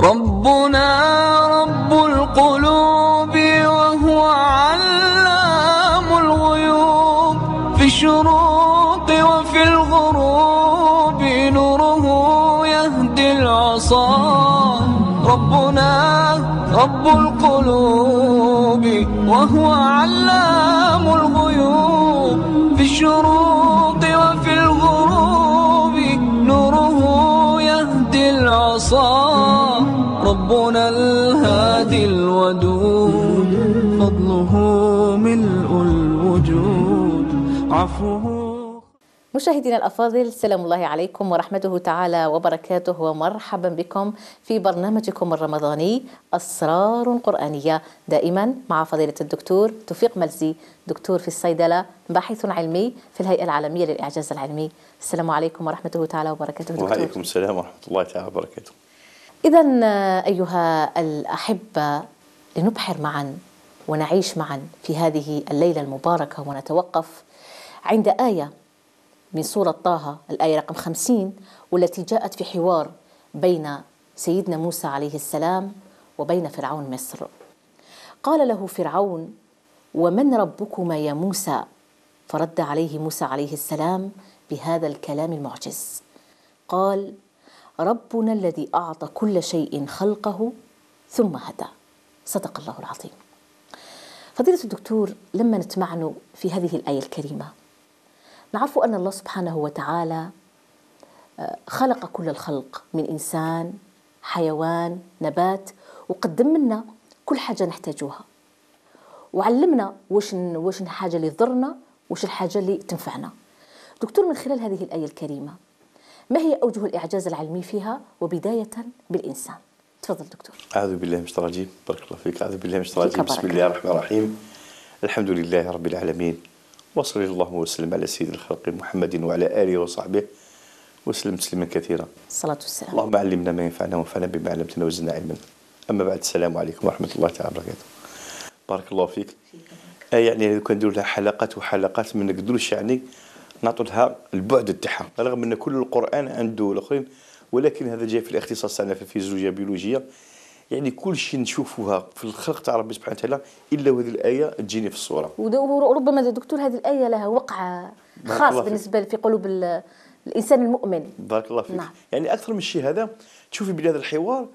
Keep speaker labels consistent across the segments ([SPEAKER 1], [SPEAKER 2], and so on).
[SPEAKER 1] ربنا رب القلوب وهو علام الغيوب في الشروق وفي الغروب نوره يهدي العصا ربنا رب القلوب وهو علام الغيوب في الشروق
[SPEAKER 2] ربنا الهادي الودود فضله
[SPEAKER 1] ملء الوجود عفوه
[SPEAKER 2] مشاهدينا الافاضل سلام الله عليكم ورحمته تعالى وبركاته ومرحبا بكم في برنامجكم الرمضاني اسرار قرانيه دائما مع فضيله الدكتور توفيق ملزي دكتور في الصيدله باحث علمي في الهيئه العالميه للاعجاز العلمي السلام عليكم ورحمته تعالى وبركاته دكتور وعليكم
[SPEAKER 1] السلام ورحمه الله تعالى وبركاته
[SPEAKER 2] إذا أيها الأحبة لنبحر معا ونعيش معا في هذه الليلة المباركة ونتوقف عند آية من سورة طه الآية رقم 50 والتي جاءت في حوار بين سيدنا موسى عليه السلام وبين فرعون مصر قال له فرعون ومن ربكما يا موسى فرد عليه موسى عليه السلام بهذا الكلام المعجز قال ربنا الذي أعطى كل شيء خلقه ثم هدى صدق الله العظيم فضيلة الدكتور لما نتمعن في هذه الآية الكريمة نعرف أن الله سبحانه وتعالى آه، خلق كل الخلق من إنسان حيوان نبات وقدم لنا كل حاجة نحتاجوها وعلمنا واش واش الحاجة اللي تضرنا واش الحاجة اللي تنفعنا دكتور من خلال هذه الآية الكريمة ما هي أوجه الإعجاز العلمي فيها وبداية بالإنسان تفضل دكتور
[SPEAKER 1] أعوذ بالله من الرجيم بارك الله فيك أعوذ بالله من الرجيم بسم الله الرحمن الرحيم الحمد لله رب العالمين وصلى الله وسلم على سيد الخلق محمد وعلى آله وصحبه وسلم تسليما كثيرا الصلاة والسلام اللهم علمنا ما ينفعنا وانفعنا بما علمتنا وزدنا علما أما بعد السلام عليكم ورحمة الله تعالى وبركاته بارك الله فيك لو آه، يعني كندير لها حلقات وحلقات ما نقدروش يعني نعطوها البعد تاعها رغم ان كل القران عنده الاخرين ولكن هذا جاي في الاختصاص تاعنا في الفيزيولوجيا البيولوجيه يعني كل شيء نشوفوها في الخلق تاع ربي سبحانه وتعالى الا وهذه الايه تجيني في الصوره
[SPEAKER 2] وربما دكتور هذه الايه لها وقع خاص بالنسبه في قلوب الانسان المؤمن
[SPEAKER 1] بارك الله فيك نعم. يعني اكثر من الشيء هذا تشوفي بلي هذا الحوار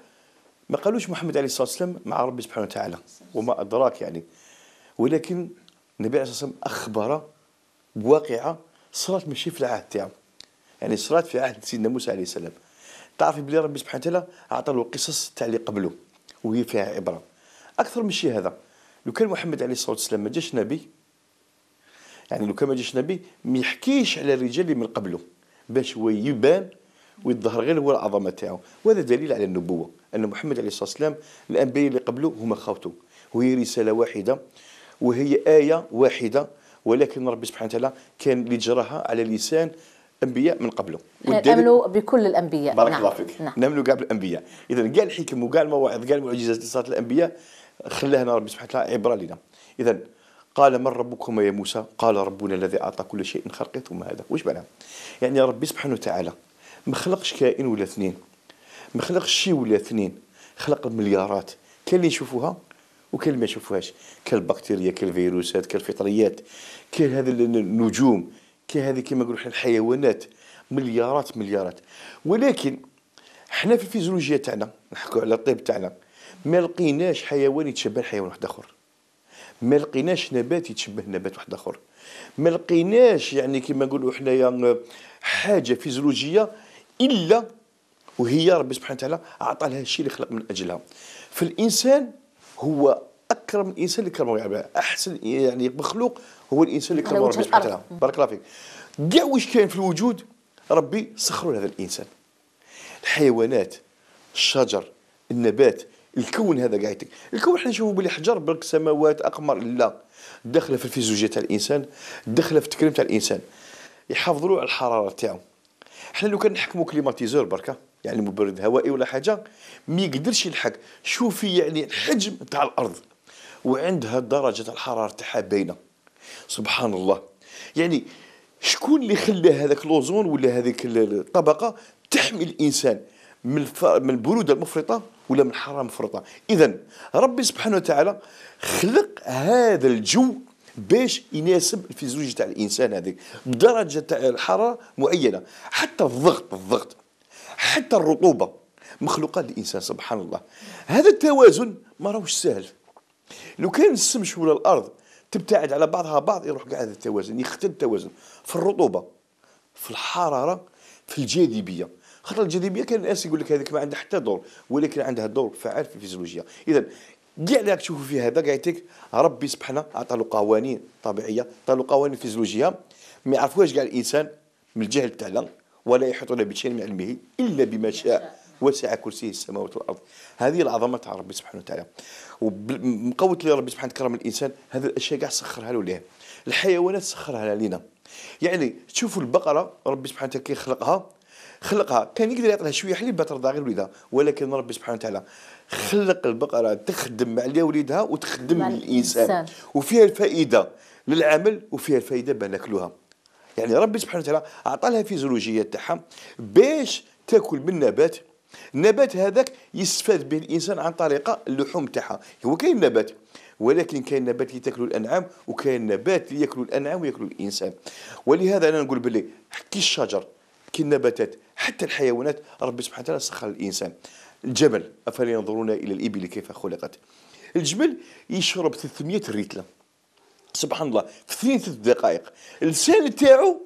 [SPEAKER 1] ما قالوش محمد عليه الصلاه والسلام مع ربي سبحانه وتعالى وما ادراك يعني ولكن النبي عليه الصلاه والسلام اخبر بواقعه الصلاة ماشي في العهد تاعو يعني الصلاة في عهد سيدنا موسى عليه السلام تعرفي بلي ربي سبحانه وتعالى عطى له قصص تاع اللي قبله وهي فيها عبرة أكثر من شيء هذا لو كان محمد عليه الصلاة والسلام ما جاش نبي يعني لو كان ما جاش نبي ما يحكيش على الرجال اللي من قبله باش هو يبان ويظهر غير هو العظمه تاعو وهذا دليل على النبوه ان محمد عليه الصلاه والسلام الانبياء اللي قبله هما خاوته وهي رساله واحده وهي ايه واحده ولكن ربي سبحانه وتعالى كان اللي جراها على لسان انبياء من قبله ناملوا
[SPEAKER 2] بكل الانبياء بارك نعم، الله فيك نعم.
[SPEAKER 1] ناملوا كاع بالانبياء اذا كاع الحكم وكاع المواعظ كاع المعجزات اللي صارت للانبياء خلاها ربي سبحانه وتعالى عبره لنا اذا قال من ربكما يا موسى قال ربنا الذي اعطى كل شيء خلقه ثم هذا واش معناها يعني ربي سبحانه وتعالى ما خلقش كائن ولا اثنين ما خلقش شيء ولا اثنين خلق المليارات كاين اللي نشوفوها وكل ما يشوفوهاش كالبكتيريا كالفيروسات كالفطريات هذه النجوم هذه كما نقولوا احنا الحيوانات مليارات مليارات ولكن حنا في الفيزيولوجيا تاعنا نحكوا على الطب تاعنا ما لقيناش حيوان يتشبه حيوان واحد اخر ما لقيناش نبات يتشبه نبات واحد اخر ما لقيناش يعني كما نقولوا حنايا حاجه فيزيولوجيه الا وهي ربي سبحانه وتعالى اعطى لها الشيء اللي خلق من اجلها فالانسان هو اكرم الانسان اللي كرمه يعني احسن يعني مخلوق هو الانسان اللي كرمه ربي سبحانه وتعالى بارك الله فيك كاع واش كاين في الوجود ربي سخروا لهذا الانسان الحيوانات الشجر النبات الكون هذا كاع الكون حنا نشوفوا بلي حجر برك سماوات اقمار لا داخله في الفيزيولوجيا تاع الانسان داخله في التكريم تاع الانسان يحافظوا على الحراره تاعو حنا لو كان نحكموا كليماتيزور بركه يعني مبرد هوائي ولا حاجه ما يقدرش يلحق شوفي يعني الحجم تاع الارض وعندها درجه الحراره تاعها باينه سبحان الله يعني شكون اللي خلى هذاك لوزون ولا هذيك الطبقه تحمي الانسان من من البروده المفرطه ولا من الحراره المفرطه اذا ربي سبحانه وتعالى خلق هذا الجو باش يناسب الفيزيولوجي تاع الانسان هذيك بدرجه تاع الحراره معينه حتى الضغط الضغط حتى الرطوبه مخلوقات الانسان سبحان الله هذا التوازن ما راهوش سهل لو كان السمش ولا الارض تبتعد على بعضها بعض يروح كاع هذا التوازن يختل التوازن في الرطوبه في الحراره في الجاذبيه خاطر الجاذبيه كان الناس يقول لك هذيك ما عندها حتى دور ولكن عندها دور فعال في الفيزيولوجيا اذا كاع اللي تشوفوا في هذا كاع ربي سبحانه عطى له قوانين طبيعيه عطى له قوانين فيزيولوجيه ما يعرفوهاش كاع الانسان من الجهل تاعنا ولا يحيطون بشيء من علمه إلا بما شاء وسع كرسيه السماوات والأرض هذه العظمة تاع ربي سبحانه وتعالى ومقوت لي ربي سبحانه كرم الإنسان هذه الأشياء كاع سخرها له ليه الحيوانات سخرها لنا يعني تشوفوا البقرة ربي سبحانه وتعالى كي خلقها خلقها كان يقدر يعطيها شويه حليب ترضع غير وليدها ولكن ربي سبحانه وتعالى خلق البقره تخدم على وليدها وتخدم الانسان وفيها الفائده للعمل وفيها الفائده بناكلوها يعني ربي سبحانه وتعالى اعطى لها فيزيولوجيه تاعها باش تاكل من نبات النبات هذاك يستفاد به الانسان عن طريق اللحوم تاعها هو كاين نبات ولكن كاين نبات اللي تاكلوا الانعام وكاين نبات اللي ياكلوا الانعام وياكلوا الانسان ولهذا انا نقول باللي كي الشجر كي النباتات حتى الحيوانات ربي سبحانه وتعالى سخر الانسان الجبل افلا ينظرون الى الابل كيف خلقت الجبل يشرب 300 ريتله سبحان الله في اثنين ثلاث دقائق اللسان تاعو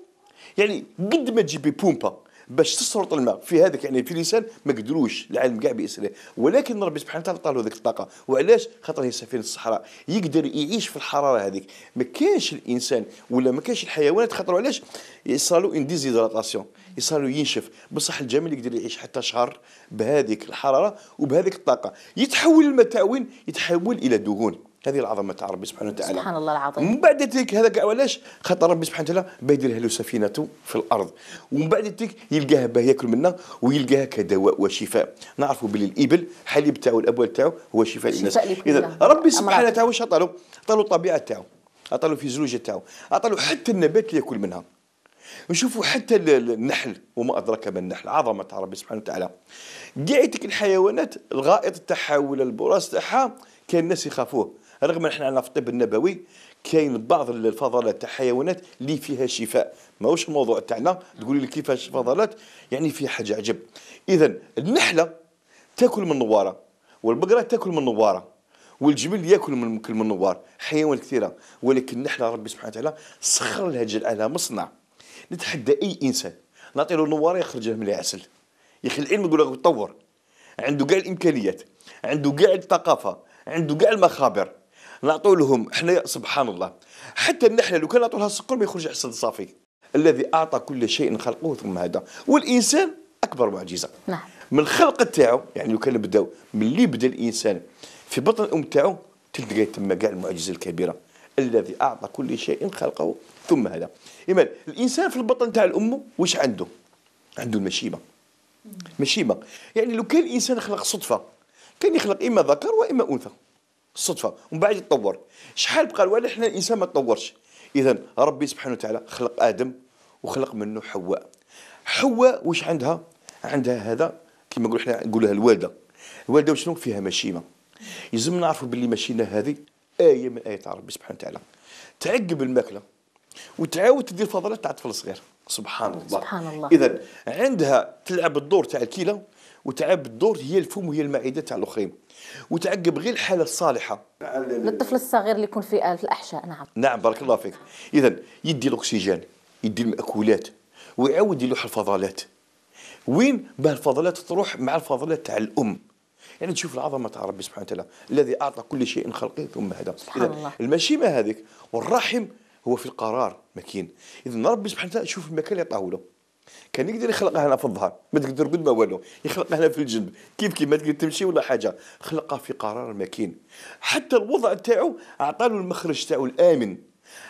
[SPEAKER 1] يعني قد ما تجيبي بومبا باش تسرط الماء في هذاك يعني في لسان ما قدروش العالم كاع باسرائيل ولكن ربي سبحانه وتعالى طالو هذيك الطاقه وعلاش خاطر هي سفينه الصحراء يقدر يعيش في الحراره هذيك ما كانش الانسان ولا ما كانش الحيوانات خاطر علاش يصالو ان ديزيدراتاسيون يصالو ينشف بصح الجمل يقدر يعيش حتى شهر بهذيك الحراره وبهذيك الطاقه يتحول الماء تاع يتحول الى دهون هذه العظمة تاع ربي سبحانه وتعالى سبحان الله العظيم من بعد ذلك كاع علاش خاطر ربي سبحانه وتعالى بيدير له سفينته في الأرض ومن بعد ذلك يلقاها باه ياكل منها ويلقاها كدواء وشفاء نعرفوا باللي الإبل الحليب تاعو الأبوال تاعو هو شفاء للناس إذا ربي سبحانه وتعالى واش عطاله؟ عطالو عطالو الطبيعه تاعو عطاله الفيزيولوجيا تاعو عطالو حتى النبات اللي ياكل منها نشوفوا حتى النحل وما ادراك ما النحل عظمه تاع ربي سبحانه وتعالى كاع الحيوانات الغائط تاعها ولا البراز تاعها كاين الناس يخافوه رغم احنا عندنا في الطب النبوي كاين بعض الفضلات تاع الحيوانات اللي فيها شفاء ماهوش الموضوع تاعنا تقولي لي كيفاش فضلات يعني فيها حاجه عجب اذا النحله تاكل من النواره والبقره تاكل من النواره والجبل ياكل من من النوار حيوان كثيره ولكن النحله ربي سبحانه وتعالى سخر لها جعلها مصنع نتحدى اي انسان نعطي له النوار يخرج من العسل يا اخي العلم يقول لك طور عنده كاع الامكانيات عنده كاع الثقافه عنده كاع المخابر نعطوا لهم احنا سبحان الله حتى نحن لو كان نعطوا لها السكر ما يخرج حسن صافي الذي اعطى كل شيء خلقه ثم هدى والانسان اكبر معجزه نعم من الخلق تاعو يعني لو كان من ملي بدا الانسان في بطن الام تاعو تلقى تما كاع المعجزه الكبيره الذي اعطى كل شيء خلقه ثم هذا اما الانسان في البطن تاع الام واش عنده عنده المشيمه مشيمه يعني لو كان الانسان خلق صدفه كان يخلق اما ذكر واما انثى صدفه ومن بعد يتطور شحال بقى الوالد حنا الانسان ما تطورش اذا ربي سبحانه وتعالى خلق ادم وخلق منه حواء حواء واش عندها عندها هذا كما نقولوا حنا نقولها الوالده الوالده وشنو فيها مشيمه يلزم نعرفوا باللي مشينا هذه ايه من ايات ربي سبحانه وتعالى تعقب الماكله وتعاود تدير فضلات تاع الطفل الصغير سبحان الله سبحان الله اذا عندها تلعب الدور تاع الكيله وتعب الدور هي الفم وهي المعده تاع الاخرين وتعقب غير الحاله الصالحه للطفل
[SPEAKER 2] الصغير اللي يكون في الاحشاء نعم
[SPEAKER 1] نعم بارك الله فيك اذا يدي الاكسجين يدي الماكولات ويعاود يلوح الفضلات وين به الفضلات تروح مع الفضلات تاع الام يعني تشوف العظمه تاع ربي سبحانه وتعالى الذي اعطى كل شيء خلقه ثم هدى اذا المشيمه هذيك والرحم هو في القرار مكين اذا ربي سبحانه وتعالى شوف المكان اللي عطاه له كان يقدر يخلقها هنا في الظهر ما تقدر ترقد ما والو يخلقها هنا في الجنب كيف كيف ما تقدر تمشي ولا حاجه خلقها في قرار مكين حتى الوضع تاعو له المخرج تاعو الامن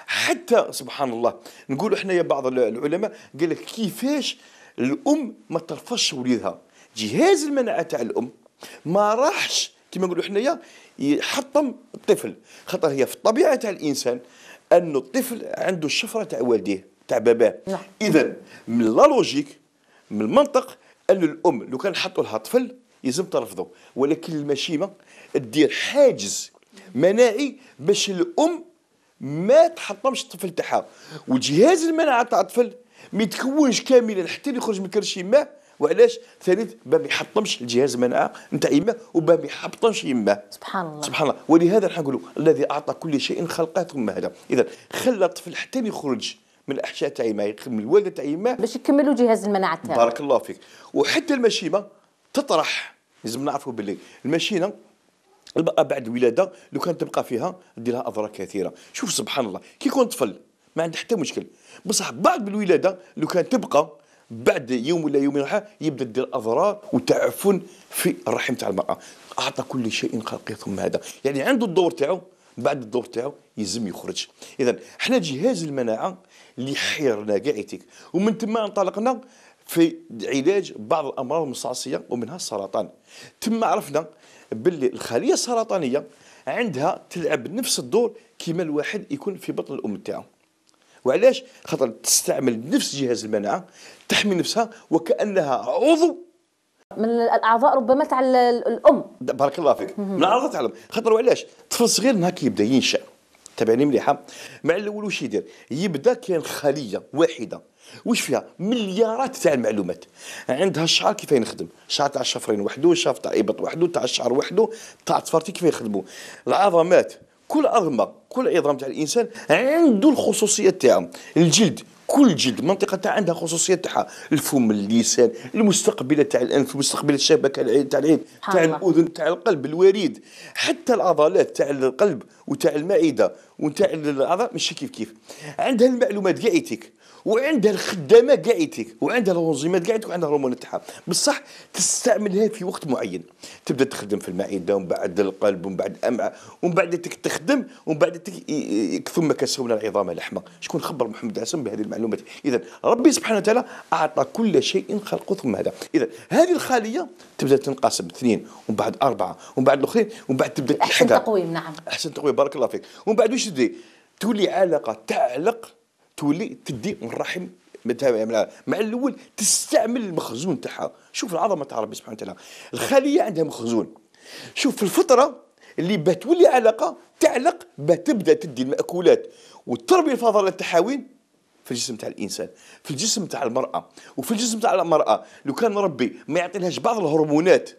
[SPEAKER 1] حتى سبحان الله نقول احنا يا بعض العلماء قال لك كيفاش الام ما ترفضش وليدها جهاز المناعه تاع الام ما راحش كما نقولوا حنايا يحطم الطفل خاطر هي في الطبيعه تاع الانسان انه الطفل عنده الشفره تاع والديه تاع باباه نعم. اذا من لا لوجيك من المنطق ان الام لو كان حطوا لها طفل يلزم ترفضه ولكن المشيمه تدير حاجز مناعي باش الام ما تحطمش الطفل تاعها وجهاز المناعه تاع الطفل ما يتكونش كاملا حتى يخرج من كرش يماه وعلاش ثالث ما يحطمش الجهاز المناعه نتاع يماه ما يحطمش يماه سبحان الله سبحان الله ولهذا نحن نقولوا الذي اعطى كل شيء خلقه ثم هذا اذا خلى الطفل حتى يخرج من الاحشاء تاعي ما من الوالده تاعي ما باش
[SPEAKER 2] يكملوا جهاز المناعه تاعهم بارك
[SPEAKER 1] الله فيك وحتى المشيمه تطرح لازم نعرفوا باللي المشينه المراه بعد الولاده لو كانت تبقى فيها دير لها اضرار كثيره شوف سبحان الله كي يكون طفل ما عنده حتى مشكل بصح بعد الولاده لو كانت تبقى بعد يوم ولا يومين يبدا دير اضرار وتعفن في الرحم تاع المراه اعطى كل شيء خلقه ثم هذا يعني عنده الدور تاعو بعد الدور تاعو يلزم يخرج اذا حنا جهاز المناعه اللي حيرنا كاع يتيك ومن تما انطلقنا في علاج بعض الامراض المستعصيه ومنها السرطان تما عرفنا باللي الخليه السرطانيه عندها تلعب نفس الدور كما الواحد يكون في بطن الام تاعو وعلاش خاطر تستعمل نفس جهاز المناعه تحمي نفسها وكانها
[SPEAKER 2] عضو من الاعضاء ربما تاع الام
[SPEAKER 1] بارك الله فيك من الاعضاء تاع الام خاطر علاش طفل صغير نهار كيبدا يبدا ينشا تابعني مليحه مع الاول واش يدير يبدا كاين خليه واحده واش فيها مليارات تاع المعلومات عندها الشعر كيف يخدم الشعر تاع الشفرين وحده الشعر تاع الابط وحده تاع الشعر وحده تاع الصفرتي كيف يخدموا العظمات كل عظمه كل عظام تاع الانسان عنده الخصوصيه تاعهم الجلد كل جلد منطقه تاع عندها خصوصيه تاعها الفم اللسان المستقبله تاع الانف مستقبله الشبكه تاع العين تاع الاذن تاع القلب الوريد حتى العضلات تاع القلب وتاع المعده وتاع الاعضاء ماشي كيف كيف عندها المعلومات كاع يتيك وعندها الخدامه كاع يتيك وعندها الانزيمات كاع يتيك وعندها الهرمونات تاعها بصح تستعملها في وقت معين تبدا تخدم في المعده ومن بعد القلب ومن بعد الامعاء ومن بعد تخدم ومن بعد ثم كسونا العظام لحمه شكون خبر محمد عاصم بهذه المعلومات اذا ربي سبحانه وتعالى اعطى كل شيء خلقه ثم هذا اذا هذه الخليه تبدا تنقسم اثنين ومن بعد اربعه ومن بعد الاخرين ومن بعد تبدا احسن تقويم نعم احسن تقويم بارك الله فيك ومن بعد واش تدي تولي علاقه تعلق تولي تدي من رحم يعني مع الاول تستعمل المخزون تاعها شوف العظمه تاع ربي سبحانه وتعالى الخليه عندها مخزون شوف في الفطره اللي بتولي علاقه تعلق بتبدا تدي الماكولات وتربي الفضلات التحاوين في الجسم تاع الانسان في الجسم تاع المراه وفي الجسم تاع المراه لو كان ربي ما يعطيلهاش بعض الهرمونات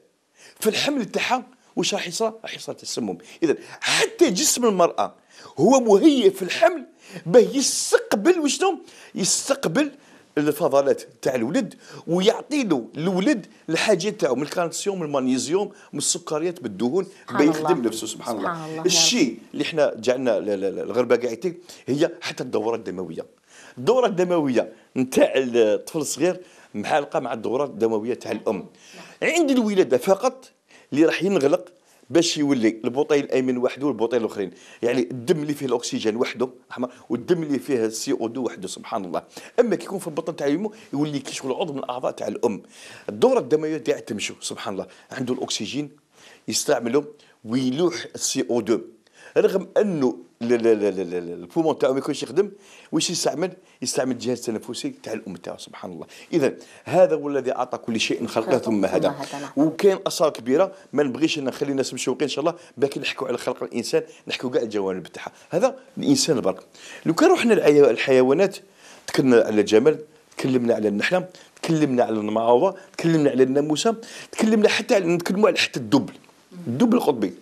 [SPEAKER 1] في الحمل تاعها واش راح يصير؟ راح يصير تسمم اذا حتى جسم المراه هو مهيئ في الحمل باه يستقبل وشنو يستقبل الفضلات تاع الولد ويعطي له الولد الحاجات تاعو من الكالسيوم من المغنيزيوم من السكريات بالدهون بيخدم نفسه سبحان, سبحان الله, الله. الشيء اللي احنا جعلنا الغربه قاعدين هي حتى الدوره الدمويه الدوره الدمويه نتاع الطفل الصغير محالقه مع الدوره الدمويه تاع الام عند الولاده فقط اللي راح ينغلق باش يولي البوطيل الايمن وحده والبوطيل الاخرين يعني الدم اللي فيه الاكسجين وحده احمر والدم اللي فيه السي او 2 وحده سبحان الله اما كي يكون في البطن تاع يمه يولي كي شغل عضو من الاعضاء تاع الام الدوره الدمويه تاعها تمشي سبحان الله عنده الاكسجين يستعمله ويلوح السي او 2 رغم انه البومون تاعو ما يكونش يخدم واش يستعمل؟ يستعمل الجهاز التنفسي تاع الام تاعو سبحان الله اذا هذا هو الذي اعطى كل شيء خلقه ثم هذا نعم. وكاين اسرار كبيره ما نبغيش نخلي الناس مشوقين ان شاء الله باكي نحكوا على خلق الانسان نحكوا كاع الجوانب تاعها هذا الانسان البرك لو كان رحنا الحيوانات تكلمنا على الجمل تكلمنا على النحله تكلمنا على المعاوه تكلمنا على الناموسه تكلمنا حتى نتكلموا على حتى الدبل الدبل القطبي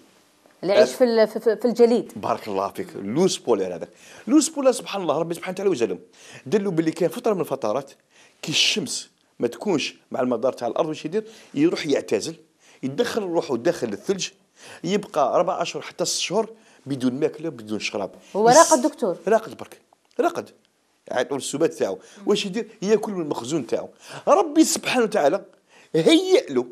[SPEAKER 1] العيش
[SPEAKER 2] في في الجليد
[SPEAKER 1] بارك الله فيك لوس بولير هذاك لوس بولير سبحان الله ربي سبحانه وتعالى وجله دار له باللي كان فتره من الفترات كي الشمس ما تكونش مع المدار تاع الارض واش يدير يروح يعتزل يدخل روحه داخل الثلج يبقى اربع اشهر حتى ست شهور بدون ماكله بدون شراب هو راقد دكتور راقد برك راقد له السبات تاعو واش يدير ياكل من المخزون تاعو ربي سبحانه وتعالى هيئ له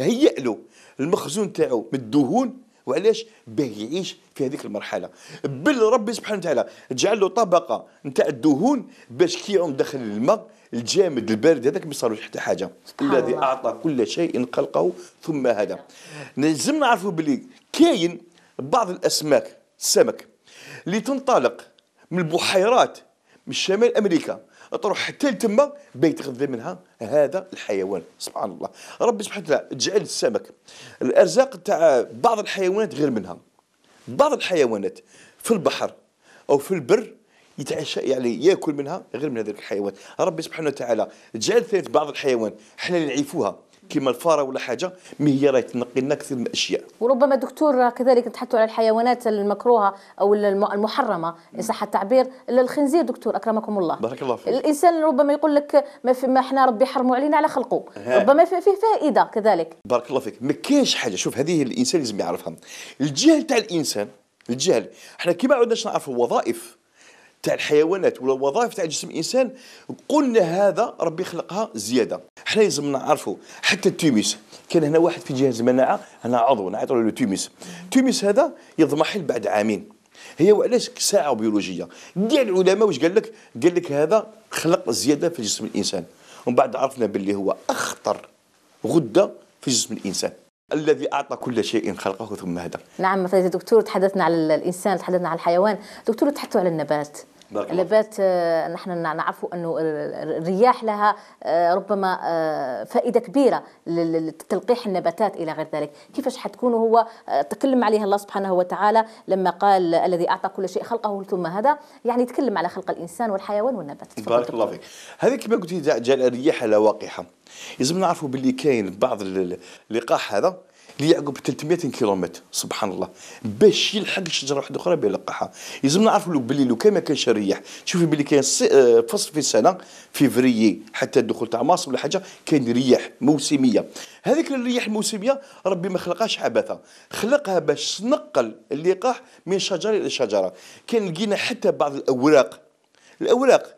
[SPEAKER 1] هيئ له المخزون تاعو من الدهون وعلاش باه يعيش في هذيك المرحله بل ربي سبحانه وتعالى جعل له طبقه نتاع الدهون باش كي يعوم داخل الماء الجامد البارد هذاك ما صاروش حتى حاجه الذي اعطى كل شيء خلقه ثم هذا لازم نعرفوا بلي كاين بعض الاسماك السمك اللي تنطلق من البحيرات من شمال امريكا تروح حتى لتما بيتغذى منها هذا الحيوان سبحان الله ربي سبحانه وتعالى جعل السمك الارزاق تاع بعض الحيوانات غير منها بعض الحيوانات في البحر او في البر يتعشى يعني ياكل منها غير من هذاك الحيوان ربي سبحانه وتعالى جعل ثلاث بعض الحيوان حنا اللي نعيفوها كما الفاره ولا حاجه مي هي راهي تنقي لنا كثير من الاشياء
[SPEAKER 2] وربما دكتور كذلك تحدثوا على الحيوانات المكروهه او المحرمه ان صح التعبير الخنزير دكتور اكرمكم الله بارك الله فيك الانسان ربما يقول لك ما في ما احنا ربي حرموا علينا على خلقه ربما فيه فائده كذلك
[SPEAKER 1] بارك الله فيك ما كاينش حاجه شوف هذه الانسان لازم يعرفها الجهل تاع الانسان الجهل احنا كيما عدناش نعرفوا وظائف تاع الحيوانات ولا الوظائف تاع جسم الانسان قلنا هذا ربي خلقها زياده حنا لازم نعرفوا حتى التيميس كان هنا واحد في جهاز المناعه هنا عضو نعيطوا له التيميس التيميس هذا يضمحل بعد عامين هي وعلاش ساعه بيولوجيه كاع العلماء واش قال لك قال لك هذا خلق زياده في جسم الانسان ومن بعد عرفنا باللي هو اخطر غده في جسم الانسان الذي اعطى كل شيء خلقه ثم هدى
[SPEAKER 2] نعم دكتور تحدثنا على الانسان تحدثنا على الحيوان دكتور تحدثوا على النبات بارك نبات آه، نحن نعرف انه الرياح لها آه، ربما آه، فائده كبيره لتلقيح النباتات الى غير ذلك كيفاش حتكون هو تكلم عليها الله سبحانه وتعالى لما قال الذي اعطى كل شيء خلقه ثم هذا يعني تكلم على خلق الانسان والحيوان والنبات بارك الله
[SPEAKER 1] فيك هذه كما قلتي جاء الرياح لواقحه لازم نعرفوا باللي كاين بعض اللقاح هذا اللي يعقب 300 كيلومتر سبحان الله باش يلحق شجره واحده اخرى بيلقحها لازم نعرفوا باللي بلي لو كان ما كانش الرياح شوفي بلي كان آه، فصل في السنه فريي حتى الدخول تاع مارس ولا حاجه كان رياح موسميه هذيك الرياح الموسميه ربي ما خلقهاش عبثا خلقها باش تنقل اللقاح من شجره الى شجره كان لقينا حتى بعض الاوراق الاوراق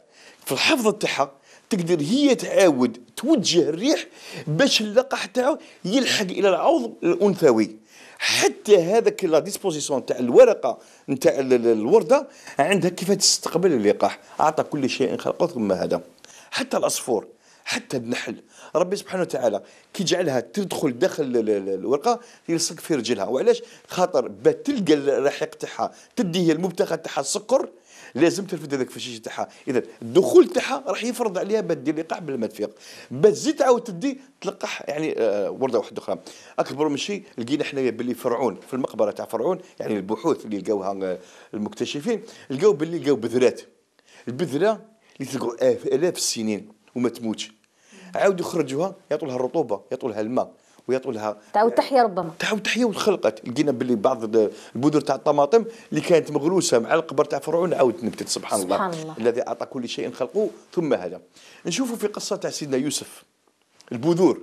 [SPEAKER 1] في الحفظ تاعها تقدر هي تعاود توجه الريح باش اللقاح تاعو يلحق الى العوض الانثوي حتى هذاك لا ديسبوزيسيون تاع الورقه نتاع الورده عندها كيف تستقبل اللقاح اعطى كل شيء خلقه ثم هذا حتى العصفور حتى النحل ربي سبحانه وتعالى كي جعلها تدخل داخل الورقه يلصق في رجلها وعلاش خاطر بتلقى الرحيق تاعها هي المبتغى تاعها السكر لازم ترفد هذاك الفشيش تاعها اذا الدخول تاعها راح يفرض عليها بدي لقاح بلا ما تفيق بس زيد تعاود تدي تلقح يعني آه ورده واحده اخرى اكبر من شيء لقينا حنايا باللي فرعون في المقبره تاع فرعون يعني البحوث اللي لقاوها آه، المكتشفين لقاو باللي لقاو بذرات البذره اللي تلقوا آلاف السنين وما تموتش عاودوا يخرجوها يعطوا لها الرطوبه يعطوا لها الماء ويعطوا لها تعاود تحيا ربما تعاود تحيا وتخلقت لقينا باللي بعض البذور تاع الطماطم اللي كانت مغروسه مع القبر تاع فرعون عاود نبتت سبحان, سبحان الله. الله الذي اعطى كل شيء خلقه ثم هذا نشوفوا في قصه تاع سيدنا يوسف البذور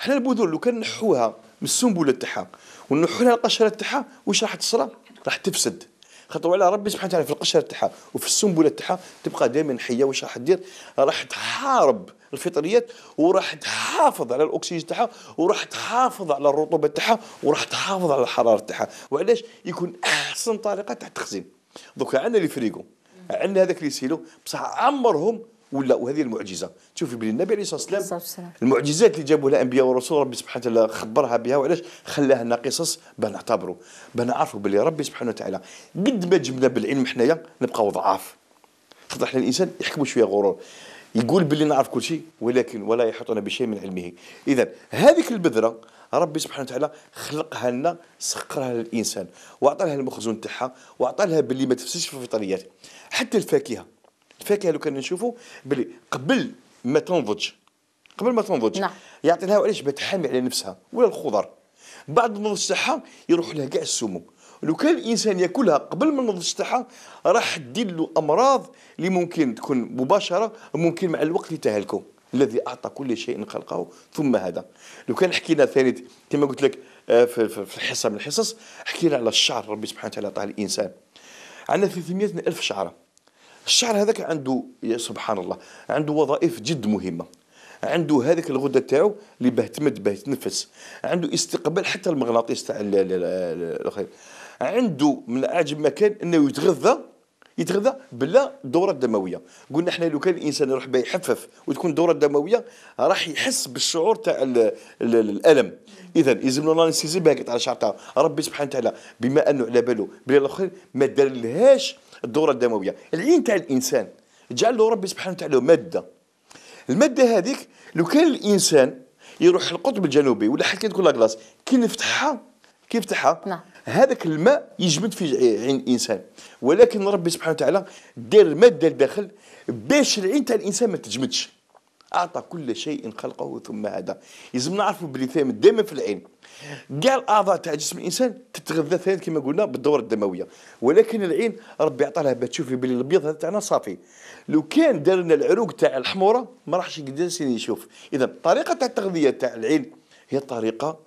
[SPEAKER 1] احنا البذور لو كان نحوها من السنبله تاعها ونحوا لها القشره تاعها واش راح تصرى؟ راح تفسد خاطر على ربي سبحانه وتعالى في القشره تاعها وفي السنبله تاعها تبقى دائما حيه واش راح دير راح تحارب الفطريات وراح تحافظ على الاكسجين تاعها وراح تحافظ على الرطوبه تاعها وراح تحافظ على الحراره تاعها وعلاش يكون احسن طريقه تاع التخزين دوكا عندنا لي فريغو عندنا هذاك لي سيلو بصح عمرهم ولا وهذه المعجزه تشوفي بلي النبي عليه الصلاه والسلام المعجزات اللي جابوها الانبياء والرسول ربي سبحانه وتعالى خبرها بها وعلاش خلاها لنا قصص باه نعتبروا باه نعرفوا بلي ربي سبحانه وتعالى قد ما جبنا بالعلم حنايا نبقاو ضعاف خاطر حنا الانسان يحكم شويه غرور يقول بلي نعرف كل شيء ولكن ولا يحيطنا بشيء من علمه اذا هذيك البذره ربي سبحانه وتعالى خلقها لنا سخرها للانسان واعطى لها المخزون تاعها واعطى لها باللي ما تفسدش في الفطريات حتى الفاكهه الفاكهه لو كان نشوفوا بلي قبل ما تنضج قبل ما تنضج نعم. يعطي لها علاش بتحامي على نفسها ولا الخضر بعد النضج تاعها يروح لها كاع السموم لو كان الانسان ياكلها قبل ما النضج تاعها راح تدير له امراض اللي ممكن تكون مباشره وممكن مع الوقت لتهلكه الذي اعطى كل شيء خلقه ثم هذا لو كان حكينا ثاني كما قلت لك آه، في حصه من الحصص حكينا على الشعر ربي سبحانه وتعالى عطاه الانسان عندنا 300 الف شعره الشعر هذاك عنده يا سبحان الله عنده وظائف جد مهمه عنده هذاك الغده تاعو اللي باه تمد باه تنفس عنده استقبال حتى المغناطيس تاع الخير عنده من اعجب ما كان انه يتغذى يتغذى بلا الدوره الدمويه قلنا احنا لو كان الانسان يروح باه يحفف وتكون الدوره الدمويه راح يحس بالشعور تاع الالم اذا يلزم الله نسيزي بها على شعر ربي سبحانه وتعالى بما انه على باله بلا الاخرين ما دارلهاش الدوره الدمويه العين تاع الانسان جعل له ربي سبحانه وتعالى ماده الماده هذيك لو كان الانسان يروح القطب الجنوبي ولا حتى كل كلاص كي نفتحها كيف يفتحها نعم. هذاك الماء يجمد في عين الانسان ولكن ربي سبحانه وتعالى دار ماده لداخل باش العين تاع الانسان ما تجمدش اعطى كل شيء خلقه ثم هدى لازم نعرفوا بلي ثامن دائما في العين كاع الاعضاء تاع جسم الانسان تتغذى ثاني كما قلنا بالدوره الدمويه ولكن العين ربي عطى لها باش تشوفي بلي الابيض هذا تاعنا صافي لو كان دار لنا العروق تاع الحموره ما راحش يقدر يشوف اذا الطريقه تاع التغذيه تاع العين هي طريقه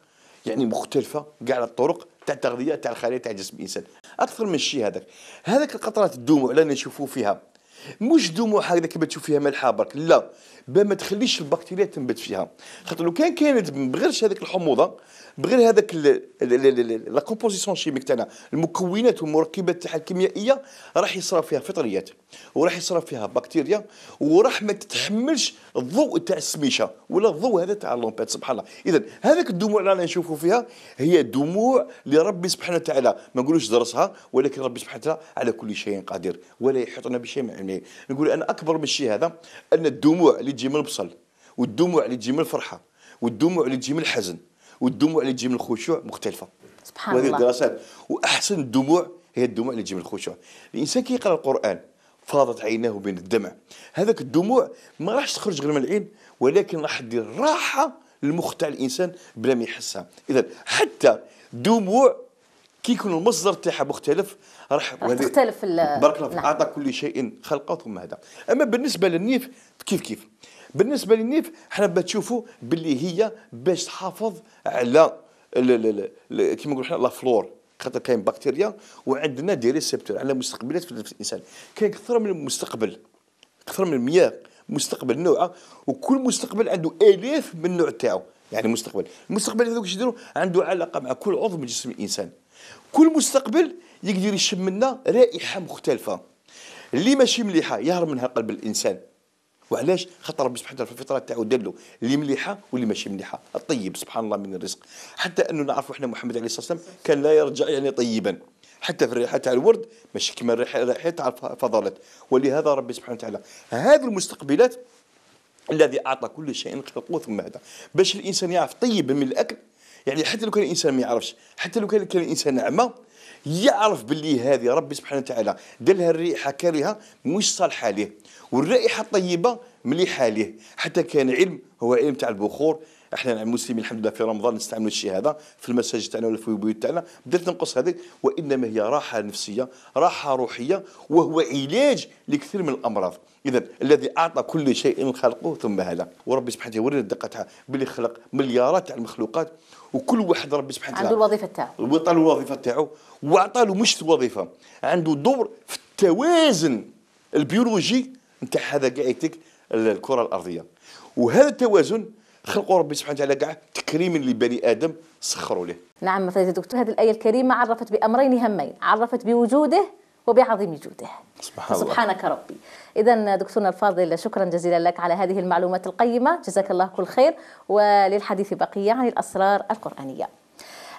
[SPEAKER 1] يعني مختلفه كاع الطرق تاع التغذيه تاع الخلايا تاع جسم الانسان اكثر من الشيء هذاك هذاك القطرات الدموع اللي نشوفوا فيها مش دموع هكذا كما تشوف فيها ملحه برك لا باه ما تخليش البكتيريا تنبت فيها خاطر لو كان كانت بغيرش هذيك الحموضه بغير هذاك لا كومبوزيسيون شيميك تاعنا المكونات والمركبات تاعها الكيميائيه راح يصرى فيها فطريات وراح يصرى فيها بكتيريا وراح ما تتحملش الضوء تاع السميشه ولا الضوء هذا تاع اللومبات سبحان الله اذا هذاك الدموع اللي رانا نشوفوا فيها هي دموع لربي سبحانه وتعالى ما نقولوش درسها ولكن ربي سبحانه وتعالى على كل شيء قدير ولا يحيطنا بشيء من علمه يعني نقول انا اكبر من الشيء هذا ان الدموع اللي تجي من البصل والدموع اللي تجي من الفرحه والدموع اللي تجي من الحزن والدموع اللي تجي من الخشوع مختلفه سبحان وهذه الله الدراسات واحسن الدموع هي الدموع اللي تجي من الخشوع الانسان كي يقرا القران فاضت عيناه بين الدمع هذاك الدموع ما راحش تخرج غير من العين ولكن راح تدير راحه للمخ تاع الانسان بلا ما يحسها اذا حتى دموع كي يكون المصدر تاعها مختلف راح تختلف
[SPEAKER 2] بارك الله فيك نعم.
[SPEAKER 1] اعطى كل شيء خلقه ثم هذا اما بالنسبه للنيف كيف كيف بالنسبه للنيف احنا بتشوفوا باللي هي باش تحافظ على كيما نقولوا احنا لا فلور خاطر كاين بكتيريا وعندنا دي ريسبتور على مستقبلات في الانسان كاين اكثر من المستقبل اكثر من 100 مستقبل نوعه وكل مستقبل عنده الاف من النوع تاعو يعني مستقبل المستقبل هذوك اش يديروا عنده علاقه مع كل عضو من جسم الانسان كل مستقبل يقدر يشم لنا رائحه مختلفه اللي ماشي مليحه يهرب منها قلب الانسان وعلاش خاطر ربي سبحانه وتعالى في الفطره تاعو دلو اللي مليحه واللي ماشي مليحه الطيب سبحان الله من الرزق حتى انه نعرفوا احنا محمد عليه الصلاه والسلام كان لا يرجع يعني طيبا حتى في الريحه تاع الورد ماشي كما الريحه تاع الفضلات ولهذا ربي سبحانه وتعالى هذه المستقبلات الذي اعطى كل شيء خلقه ثم هذا باش الانسان يعرف طيب من الاكل يعني حتى لو كان الانسان ما يعرفش حتى لو كان الانسان اعمى يعرف باللي هذه ربي سبحانه وتعالى دلها الريحه كارهه مش صالحه ليه والرائحه الطيبه مليحه ليه حتى كان علم هو علم تاع البخور احنا المسلمين نعم الحمد لله في رمضان نستعملوا الشيء هذا في المساجد تاعنا ولا في البيوت تاعنا بدات تنقص هذه وانما هي راحه نفسيه راحه روحيه وهو علاج لكثير من الامراض اذا الذي اعطى كل شيء خلقه ثم هذا وربي سبحانه وتعالى ورينا الدقه تاعها باللي خلق مليارات تاع المخلوقات وكل واحد ربي سبحانه وتعالى عنده الوظيفه تاعو وعطى الوظيفه تاعو وعطى له مش وظيفه عنده دور في التوازن البيولوجي نتاع هذا كاع يتك الكره الارضيه وهذا التوازن خلقه ربي سبحانه وتعالى كاع تكريما لبني ادم سخروا له
[SPEAKER 2] نعم فضيله الدكتور هذه الايه الكريمه عرفت بامرين هامين عرفت بوجوده وبعظيم جوده سبحان الله. سبحانك ربي إذا دكتورنا الفاضل شكرا جزيلا لك على هذه المعلومات القيمة جزاك الله كل خير وللحديث بقية عن الأسرار القرآنية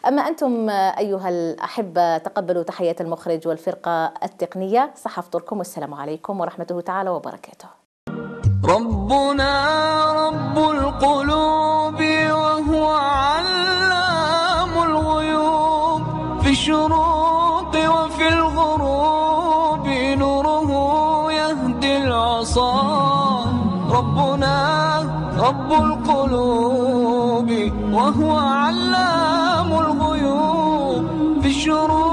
[SPEAKER 2] أما أنتم أيها الأحبة تقبلوا تحية المخرج والفرقة التقنية صحفتكم والسلام عليكم ورحمته تعالى وبركاته
[SPEAKER 1] ربنا رب القلوب وهو علام الغيوب في شروق ربنا رب القلوب وهو علام الغيوب في الشروق